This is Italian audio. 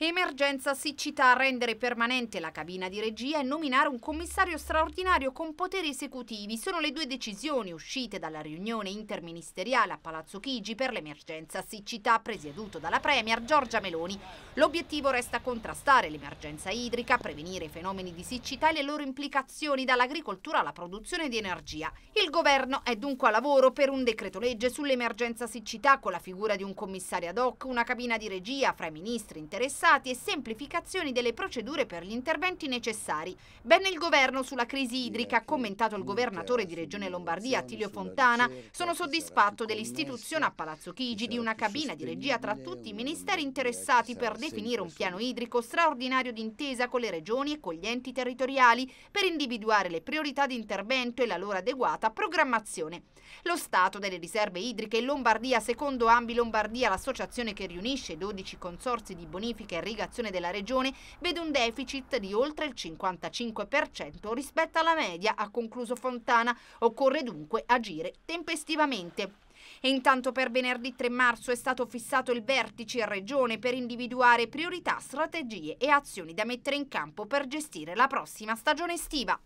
Emergenza siccità, rendere permanente la cabina di regia e nominare un commissario straordinario con poteri esecutivi sono le due decisioni uscite dalla riunione interministeriale a Palazzo Chigi per l'emergenza siccità presieduto dalla Premier Giorgia Meloni. L'obiettivo resta contrastare l'emergenza idrica, prevenire i fenomeni di siccità e le loro implicazioni dall'agricoltura alla produzione di energia. Il governo è dunque a lavoro per un decreto legge sull'emergenza siccità con la figura di un commissario ad hoc, una cabina di regia fra i ministri interessati risultati e semplificazioni delle procedure per gli interventi necessari. Bene il governo sulla crisi idrica, ha commentato il governatore di Regione Lombardia Attilio Fontana. Sono soddisfatto dell'istituzione a Palazzo Chigi di una cabina di regia tra tutti i ministeri interessati per definire un piano idrico straordinario d'intesa con le regioni e con gli enti territoriali per individuare le priorità di intervento e la loro adeguata programmazione. Lo stato delle riserve idriche in Lombardia, secondo Ambi Lombardia, l'associazione che riunisce 12 consorzi di bonifica e irrigazione della regione vede un deficit di oltre il 55% rispetto alla media, ha concluso Fontana. Occorre dunque agire tempestivamente. E intanto per venerdì 3 marzo è stato fissato il vertice in regione per individuare priorità, strategie e azioni da mettere in campo per gestire la prossima stagione estiva.